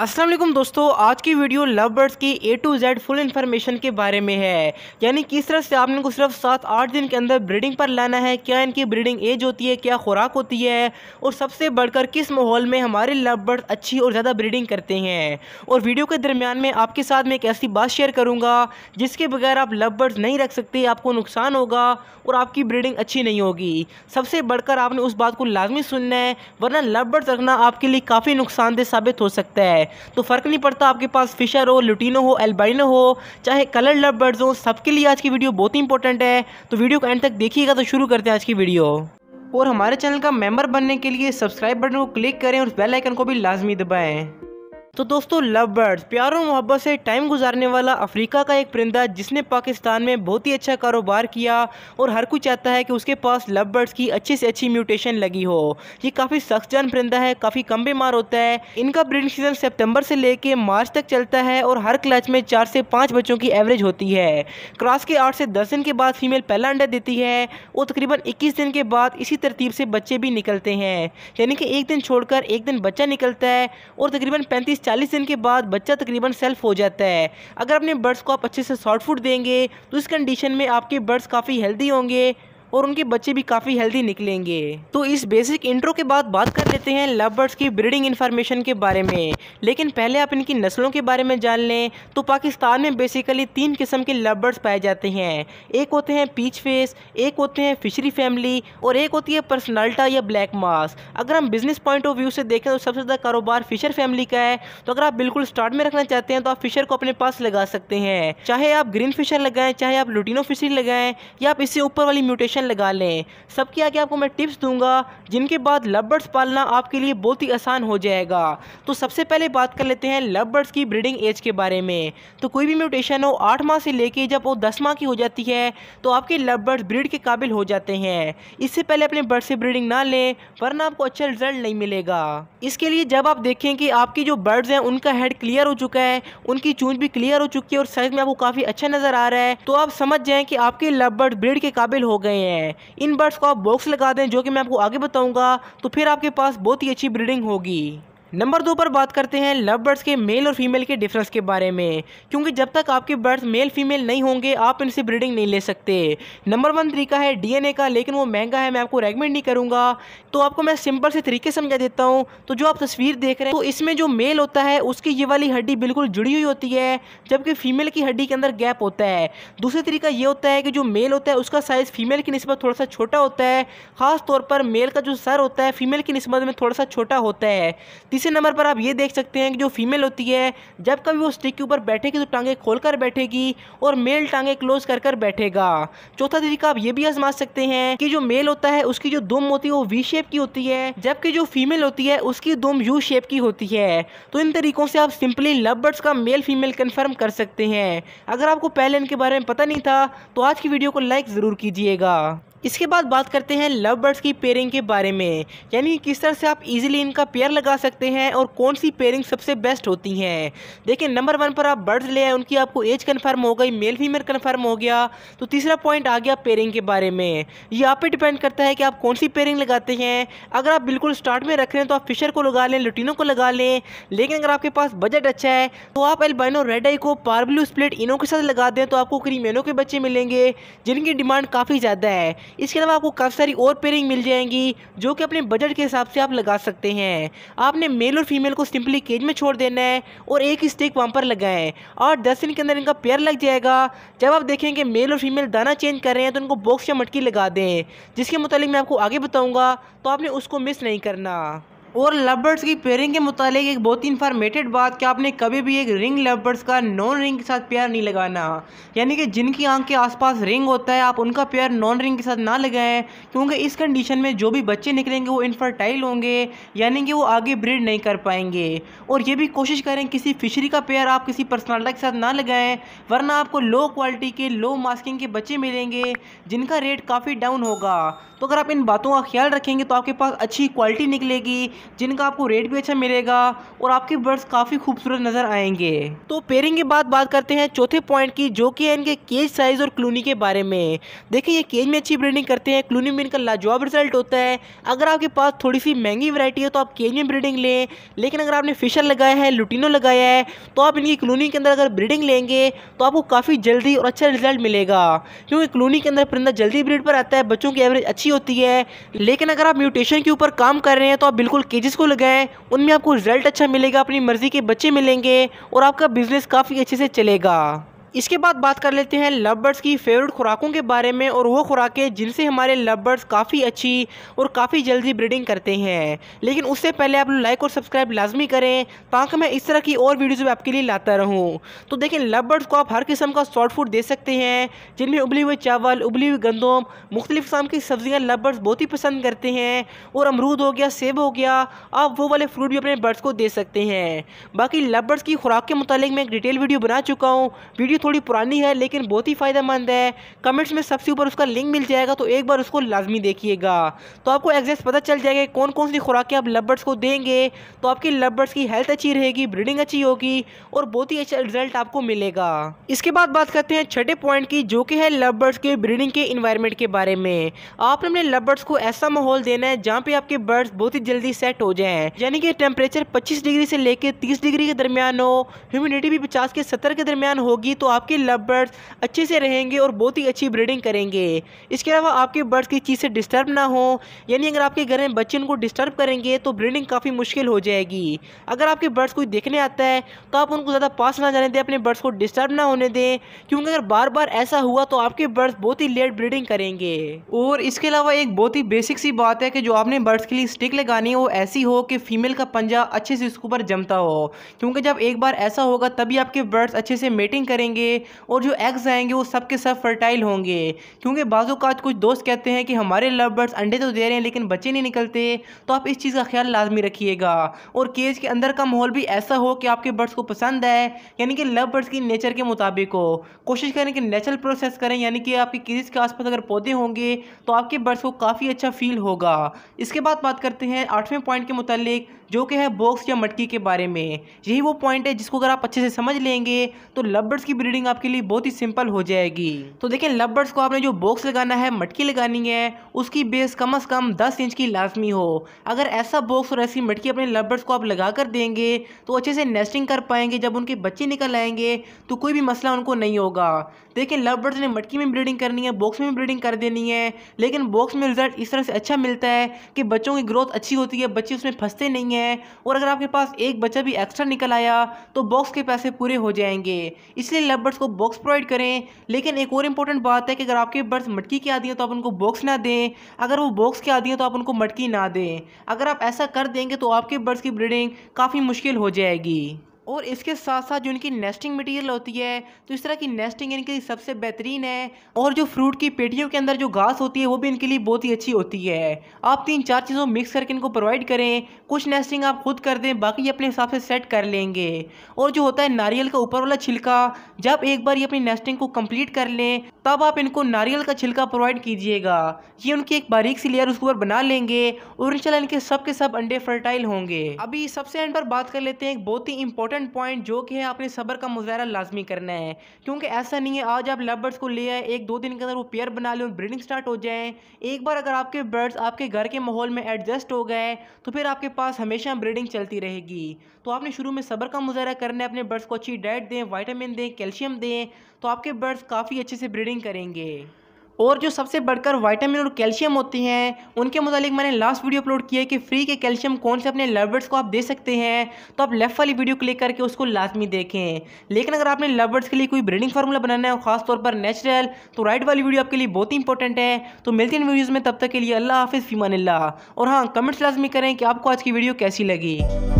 असलम दोस्तों आज की वीडियो लव बर्ड्स की A to Z full information के बारे में है यानी किस तरह से आपने को सिर्फ सात आठ दिन के अंदर ब्रीडिंग पर लाना है क्या इनकी ब्रीडिंग एज होती है क्या खुराक होती है और सबसे बढ़कर किस माहौल में हमारे लव बर्ड्स अच्छी और ज़्यादा ब्रीडिंग करते हैं और वीडियो के दरमियान में आपके साथ मैं एक ऐसी बात शेयर करूँगा जिसके बगैर आप लव बर्ड्स नहीं रख सकते आपको नुकसान होगा और आपकी ब्रीडिंग अच्छी नहीं होगी सबसे बढ़कर आपने उस बात को लाजमी सुनना है वरना लव बर्ड्स रखना आपके लिए काफ़ी नुकसानदेह साबित हो सकता है तो फ़र्क नहीं पड़ता आपके पास फिशर हो लुटीनो हो एल्बाइनो हो चाहे कलर लव बर्ड्स हो सबके लिए आज की वीडियो बहुत ही इंपॉर्टेंट है तो वीडियो को एंड तक देखिएगा तो शुरू करते हैं आज की वीडियो और हमारे चैनल का मेंबर बनने के लिए सब्सक्राइब बटन को क्लिक करें और बेल आइकन को भी लाजमी दबाएं तो दोस्तों लव बर्ड्स प्यार और मोहब्बत से टाइम गुजारने वाला अफ्रीका का एक परिंदा जिसने पाकिस्तान में बहुत ही अच्छा कारोबार किया और हर कोई चाहता है कि उसके पास लव बर्ड्स की अच्छी से अच्छी म्यूटेशन लगी हो ये काफ़ी सख्त जान परिंदा है काफ़ी कम बीमार होता है इनका ब्रीडिंग सीजन सितंबर से लेके मार्च तक चलता है और हर क्लच में चार से पाँच बच्चों की एवरेज होती है क्रॉस के आठ से दस दिन के बाद फीमेल पहला अंडा देती है और तकरीबन इक्कीस दिन के बाद इसी तरतीब से बच्चे भी निकलते हैं यानी कि एक दिन छोड़कर एक दिन बच्चा निकलता है और तकरीबन पैंतीस चालीस दिन के बाद बच्चा तकरीबन सेल्फ हो जाता है अगर अपने बर्ड्स को आप अच्छे से सॉफ्ट फूड देंगे तो इस कंडीशन में आपके बर्ड्स काफ़ी हेल्दी होंगे और उनके बच्चे भी काफ़ी हेल्दी निकलेंगे तो इस बेसिक इंट्रो के बाद बात कर लेते हैं लव बर्ड्स की ब्रीडिंग इन्फॉर्मेशन के बारे में लेकिन पहले आप इनकी नस्लों के बारे में जान लें तो पाकिस्तान में बेसिकली तीन किस्म के लव बर्ड्स पाए जाते हैं एक होते हैं पीच फेस एक होते हैं फिशरी फैमिली और एक होती है पर्सनल्टा या ब्लैक मास अगर हम बिजनेस पॉइंट ऑफ व्यू से देखें तो सबसे ज़्यादा कारोबार फिशर फैमिली का है तो अगर आप बिल्कुल स्टार्ट में रखना चाहते हैं तो आप फिशर को अपने पास लगा सकते हैं चाहे आप ग्रीन फिशर लगाएं चाहे आप लुटिनो फिशरी लगाएं या आप इससे ऊपर वाली म्यूटेशन कलेक्शन लगा लें सबके आगे आपको मैं टिप्स दूंगा जिनके बाद लबर्ड्स पालना आपके लिए बहुत ही आसान हो जाएगा तो सबसे पहले बात कर लेते हैं लबर्ड्स की ब्रीडिंग एज के बारे में तो कोई भी म्यूटेशन हो आठ माह से लेके जब वो दस माह की हो जाती है तो आपके लबर्ड्स ब्रीड के काबिल हो जाते हैं इससे पहले अपने बर्ड से ब्रीडिंग ना लें वरना आपको अच्छा रिजल्ट नहीं मिलेगा इसके लिए जब आप देखें कि आपकी जो बर्ड्स हैं उनका हेड क्लियर हो चुका है उनकी चूंज भी क्लियर हो चुकी है और साइज में आपको काफ़ी अच्छा नज़र आ रहा है तो आप समझ जाएं कि आपके लबर्ड बर्ड ब्रीड के काबिल हो गए हैं हैं इन बर्ड्स को आप बॉक्स लगा दें जो कि मैं आपको आगे बताऊंगा तो फिर आपके पास बहुत ही अच्छी ब्रीडिंग होगी नंबर दो पर बात करते हैं लव बर्ड्स के मेल और फीमेल के डिफरेंस के बारे में क्योंकि जब तक आपके बर्ड्स मेल फीमेल नहीं होंगे आप इनसे ब्रीडिंग नहीं ले सकते नंबर वन तरीका है डीएनए का लेकिन वो महंगा है मैं आपको रेकमेंड नहीं करूँगा तो आपको मैं सिंपल से तरीके समझा देता हूँ तो जो आप तस्वीर देख रहे हैं तो इसमें जो मेल होता है उसकी ये वाली हड्डी बिल्कुल जुड़ी हुई होती है जबकि फीमेल की हड्डी के अंदर गैप होता है दूसरा तरीका ये होता है कि जो मेल होता है उसका साइज़ फीमेल की नस्बत थोड़ा सा छोटा होता है ख़ासतौर पर मेल का जो सर होता है फीमेल की नस्बत में थोड़ा सा छोटा होता है तीसरे नंबर पर आप ये देख सकते हैं कि जो फीमेल होती है जब कभी वो स्टिक के ऊपर बैठेगी तो टांगे खोल कर बैठेगी और मेल टांगे क्लोज कर कर बैठेगा चौथा तरीका आप ये भी आजमा सकते हैं कि जो मेल होता है उसकी जो दुम होती है वो वी शेप की होती है जबकि जो फीमेल होती है उसकी दुम यू शेप की होती है तो इन तरीकों से आप सिंपली लव बर्ड्स का मेल फीमेल कन्फर्म कर सकते हैं अगर आपको पहले इनके बारे में पता नहीं था तो आज की वीडियो को लाइक ज़रूर कीजिएगा इसके बाद बात करते हैं लव बर्ड्स की पेयरिंग के बारे में यानी किस तरह से आप इजीली इनका पेयर लगा सकते हैं और कौन सी पेयरिंग सबसे बेस्ट होती है देखिए नंबर वन पर आप बर्ड्स ले आए उनकी आपको एज कन्फर्म हो गई मेल फीमेल कन्फर्म हो गया तो तीसरा पॉइंट आ गया पेयरिंग के बारे में ये आप पर डिपेंड करता है कि आप कौन सी पेयरिंग लगाते हैं अगर आप बिल्कुल स्टार्ट में रख रहे हैं तो आप फिशर को लगा लें लुटीनों को लगा लें लेकिन अगर आपके पास बजट अच्छा है तो आप एल्बाइनो रेड आई को ब्लू स्प्लिट इनो के साथ लगा दें तो आपको क्रीमेनो के बच्चे मिलेंगे जिनकी डिमांड काफ़ी ज़्यादा है इसके अलावा आपको काफ़ी सारी और पेयरिंग मिल जाएंगी जो कि अपने बजट के हिसाब से आप लगा सकते हैं आपने मेल और फीमेल को सिंपली केज में छोड़ देना है और एक स्टेक वहाँ पर लगाएं और दस दिन के अंदर इनका पेयर लग जाएगा जब आप देखेंगे मेल और फीमेल दाना चेंज कर रहे हैं तो उनको बॉक्स या मटकी लगा दें जिसके मुतालिक मैं आपको आगे बताऊँगा तो आपने उसको मिस नहीं करना और लवबर्ड्स की पेयरिंग के मुतालिक एक बहुत ही इन्फॉर्मेटेड बात कि आपने कभी भी एक रिंग लवबर्ड्स का नॉन रिंग के साथ पेयर नहीं लगाना यानी कि जिनकी आंख के आसपास रिंग होता है आप उनका पेयर नॉन रिंग के साथ ना लगाएं क्योंकि इस कंडीशन में जो भी बच्चे निकलेंगे वो इनफर्टाइल होंगे यानी कि वो आगे ब्रीड नहीं कर पाएंगे और ये भी कोशिश करें किसी फिशरी का पेयर आप किसी पर्सनालिटी के साथ ना लगाएं वरना आपको लो क्वालिटी के लो मास्किंग के बच्चे मिलेंगे जिनका रेट काफ़ी डाउन होगा तो अगर आप इन बातों का ख्याल रखेंगे तो आपके पास अच्छी क्वालिटी निकलेगी जिनका आपको रेट भी अच्छा मिलेगा और आपके बर्ड्स काफ़ी खूबसूरत नज़र आएंगे तो पेयरिंग के बाद बात करते हैं चौथे पॉइंट की जो कि है इनके केज साइज़ और क्लूनी के बारे में देखिए ये केज में अच्छी ब्रीडिंग करते हैं क्लूनी में इनका लाजवाब रिजल्ट होता है अगर आपके पास थोड़ी सी महंगी वरायटी है तो आप केज में ब्रीडिंग लें लेकिन अगर आपने फिशर लगाया है लुटिनो लगाया है तो आप इनकी क्लूनी के अंदर अगर ब्रीडिंग लेंगे तो आपको काफ़ी जल्दी और अच्छा रिजल्ट मिलेगा क्योंकि क्लूनी के अंदर परिंदा जल्दी ब्रीड पर आता है बच्चों की एवरेज अच्छी होती है लेकिन अगर आप म्यूटेशन के ऊपर काम कर रहे हैं तो आप बिल्कुल केजेस को लगाएं उनमें आपको रिजल्ट अच्छा मिलेगा अपनी मर्ज़ी के बच्चे मिलेंगे और आपका बिज़नेस काफ़ी अच्छे से चलेगा इसके बाद बात कर लेते हैं लव बर्ड्स की फेवरेट खुराकों के बारे में और वो खुराकें जिनसे हमारे लव बर्ड्स काफ़ी अच्छी और काफ़ी जल्दी ब्रीडिंग करते हैं लेकिन उससे पहले आप लोग लाइक और सब्सक्राइब लाजमी करें ताकि मैं इस तरह की और वीडियोज़ भी आपके लिए लाता रहूँ तो देखें लव बर्ड्स को आप हर किस्म का सॉफ्ट फूड दे सकते हैं जिनमें उबली हुई चावल उबली हुई गंदम मुख्तलिफ किस्म की सब्ज़ियाँ लव बर्ड्स बहुत ही पसंद करते हैं और अमरूद हो गया सेब हो गया आप वो वाले फ्रूट भी अपने बर्ड्स को दे सकते हैं बाकी लव बर्ड्स की खुराक के मुतालिक मैं एक डिटेल वीडियो बना चुका हूँ वीडियो भी थोड़ी पुरानी है लेकिन बहुत ही फ़ायदेमंद है कमेंट्स में सबसे ऊपर उसका लिंक मिल जाएगा तो एक बार उसको लाजमी देखिएगा तो आपको एग्जैक्ट पता चल जाएगा कौन कौन सी खुराकें आप लब्बर्स को देंगे तो आपकी लब्बर्स की हेल्थ अच्छी रहेगी ब्रीडिंग अच्छी होगी और बहुत ही अच्छा रिजल्ट आपको मिलेगा इसके बाद बात करते हैं छठे पॉइंट की जो कि है लब्बर्स के ब्रीडिंग के इन्वायरमेंट के बारे में आपने अपने लब्बर्स को ऐसा माहौल देना है जहाँ पे आपके बर्ड्स बहुत ही जल्दी सेट हो जाएं यानी कि टेम्परेचर 25 डिग्री से लेकर 30 डिग्री के दरमियान हो ह्यूमिडिटी भी 50 के 70 के दरमियान होगी तो आपके लव बर्ड्स अच्छे से रहेंगे और बहुत ही अच्छी ब्रीडिंग करेंगे इसके अलावा आपके बर्ड्स की चीज़ से डिस्टर्ब ना हो यानी अगर आपके घर में बच्चे उनको डिस्टर्ब करेंगे तो ब्रीडिंग काफ़ी मुश्किल हो जाएगी अगर आपके बर्ड्स कोई देखने आता है तो आप उनको ज़्यादा पास ना जाने दें अपने बर्ड्स को डिस्टर्ब ना होने दें क्योंकि अगर बार बार ऐसा हुआ तो आपके बर्ड्स बहुत ही लेट ब्रीडिंग करेंगे और इसके अलावा एक बहुत ही बेसिक सी बात है कि जो आपने बर्ड्स के लिए स्टिक लगानी है वो ऐसी हो कि फीमेल का पंजा अच्छे से उसके ऊपर जमता हो क्योंकि जब एक बार ऐसा होगा तभी आपके बर्ड्स अच्छे से मेटिंग करेंगे आएंगे और जो एग्स आएंगे वो सब के सब फर्टाइल होंगे क्योंकि का कुछ दोस्त कहते हैं कि हमारे लव बर्ड्स अंडे तो दे रहे हैं लेकिन बच्चे नहीं निकलते तो आप इस चीज़ का ख्याल लाजमी रखिएगा और केज के अंदर का माहौल भी ऐसा हो कि आपके बर्ड्स को पसंद आए यानी कि लव बर्ड्स की नेचर के मुताबिक हो कोशिश करें कि नेचुरल प्रोसेस करें यानी कि आपके केज के आसपास अगर पौधे होंगे तो आपके बर्ड्स को काफ़ी अच्छा फील होगा इसके बाद बात करते हैं आठवें पॉइंट के मुतालिक जो कि है बॉक्स या मटकी के बारे में यही वो पॉइंट है जिसको अगर आप अच्छे से समझ लेंगे तो लबर्ड्स की ब्रीडिंग आपके लिए बहुत ही सिंपल हो जाएगी तो देखिए लबर्ड्स को आपने जो बॉक्स लगाना है मटकी लगानी है उसकी बेस कम अज़ कम दस इंच की लाजमी हो अगर ऐसा बॉक्स और ऐसी मटकी अपने लबर्ड्स को आप लगा कर देंगे तो अच्छे से नेस्टिंग कर पाएंगे जब उनके बच्चे निकल आएंगे तो कोई भी मसला उनको नहीं होगा देखिए लवबर्ड्स ने मटकी में ब्रीडिंग करनी है बॉक्स में ब्रीडिंग कर देनी है लेकिन बॉक्स में रिजल्ट इस तरह से अच्छा मिलता है कि बच्चों की ग्रोथ अच्छी होती है बच्चे उसमें फंसते नहीं हैं हैं और अगर आपके पास एक बच्चा भी एक्स्ट्रा निकल आया तो बॉक्स के पैसे पूरे हो जाएंगे इसलिए लव बर्ड्स को बॉक्स प्रोवाइड करें लेकिन एक और इंपॉर्टेंट बात है कि अगर आपके बर्ड्स मटकी के आदि हैं तो आप उनको बॉक्स ना दें अगर वो बॉक्स के आदि हैं तो आप उनको मटकी ना दें अगर आप ऐसा कर देंगे तो आपके बर्ड्स की ब्रीडिंग काफ़ी मुश्किल हो जाएगी और इसके साथ साथ जो इनकी नेस्टिंग मटेरियल होती है तो इस तरह की नेस्टिंग इनके लिए सबसे बेहतरीन है और जो फ्रूट की पेटियों के अंदर जो घास होती है वो भी इनके लिए बहुत ही अच्छी होती है आप तीन चार चीज़ों मिक्स करके इनको प्रोवाइड करें कुछ नेस्टिंग आप खुद कर दें बाकी अपने हिसाब से सेट कर लेंगे और जो होता है नारियल का ऊपर वाला छिलका जब एक बार ये अपनी नेस्टिंग को कम्प्लीट कर लें तब आप इनको नारियल का छिलका प्रोवाइड कीजिएगा ये उनकी एक बारीक सी लेयर उसके ऊपर बना लेंगे और इंशाल्लाह इनके सब के सब अंडे फर्टाइल होंगे अभी सबसे एंड पर बात कर लेते हैं एक बहुत ही इंपॉर्टेंट इंपॉर्टेंट पॉइंट जो कि है आपने सबर का मुजाहरा लाजमी करना है क्योंकि ऐसा नहीं है आज आप लव बर्ड्स को ले आए एक दो दिन के अंदर वो पेयर बना लें ब्रीडिंग स्टार्ट हो जाए एक बार अगर आपके बर्ड्स आपके घर के माहौल में एडजस्ट हो गए तो फिर आपके पास हमेशा ब्रीडिंग चलती रहेगी तो आपने शुरू में सबर का मुजाहरा करना है अपने बर्ड्स को अच्छी डाइट दें वाइटामिन दें कैल्शियम दें तो आपके बर्ड्स काफ़ी अच्छे से ब्रीडिंग करेंगे और जो सबसे बढ़कर वाइटामिन और कैल्शियम होती हैं उनके मुतालिक मैंने लास्ट वीडियो अपलोड किया है कि फ्री के कैल्शियम कौन से अपने लवर्ड्स को आप दे सकते हैं तो आप लेफ्ट वाली वीडियो क्लिक करके उसको लाजमी देखें लेकिन अगर आपने लवर्ड्स के लिए कोई ब्रीडिंग फार्मूला बनाना है और खासतौर पर नेचुरल तो राइट वाली वीडियो आपके लिए बहुत ही इंपॉर्टेंट है तो मिलती इन वीडियोज़ में तब तक के लिए अल्लाह हाफिज़ फ़ीमान और हाँ कमेंट्स लाजमी करें कि आपको आज की वीडियो कैसी लगी